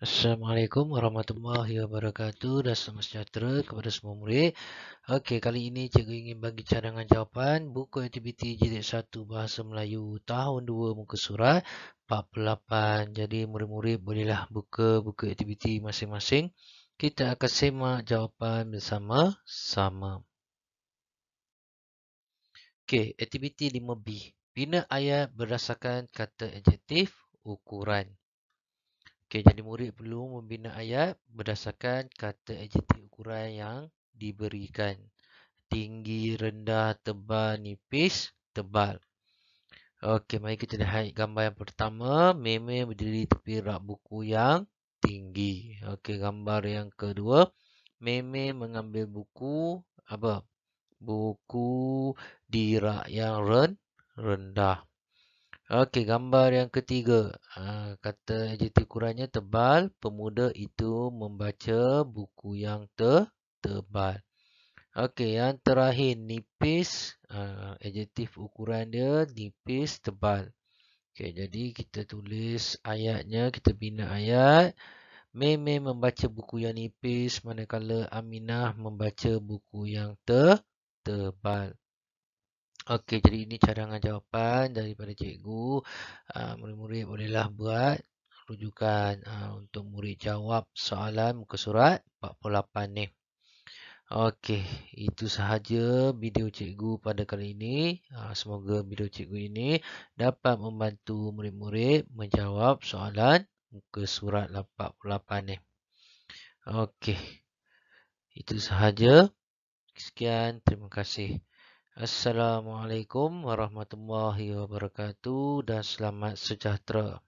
Assalamualaikum warahmatullahi wabarakatuh dan selamat sejahtera kepada semua murid. Okey, kali ini cikgu ingin bagi cadangan jawapan buku aktiviti jilid 1 Bahasa Melayu tahun 2 muka surat 48. Jadi murid-murid bolehlah buka buku aktiviti masing-masing. Kita akan semak jawapan bersama-sama. Okey, aktiviti 5B. Bina ayat berdasarkan kata adjektif ukuran. Okay, jadi murid perlu membina ayat berdasarkan kata adjektif ukuran yang diberikan. Tinggi, rendah, tebal, nipis, tebal. Okey, mari kita lihat gambar yang pertama. Meme berdiri tepi rak buku yang tinggi. Okey, gambar yang kedua. Meme mengambil buku apa? Buku di rak yang rendah. Okey, gambar yang ketiga. Ha, kata adjektif kurangnya tebal. Pemuda itu membaca buku yang te tebal. Okey, yang terakhir nipis. Ha, adjektif ukuran dia nipis tebal. Okey, jadi kita tulis ayatnya. Kita bina ayat. Meme membaca buku yang nipis. Manakala Aminah membaca buku yang te tebal. Okey, jadi ini cadangan jawapan daripada cikgu. Uh, murid-murid bolehlah buat rujukan uh, untuk murid jawab soalan muka surat 48 ni. Okey, itu sahaja video cikgu pada kali ini. Uh, semoga video cikgu ini dapat membantu murid-murid menjawab soalan muka surat 48 ni. Okey, itu sahaja. Sekian, terima kasih. Assalamualaikum warahmatullahi wabarakatuh dan selamat sejahtera.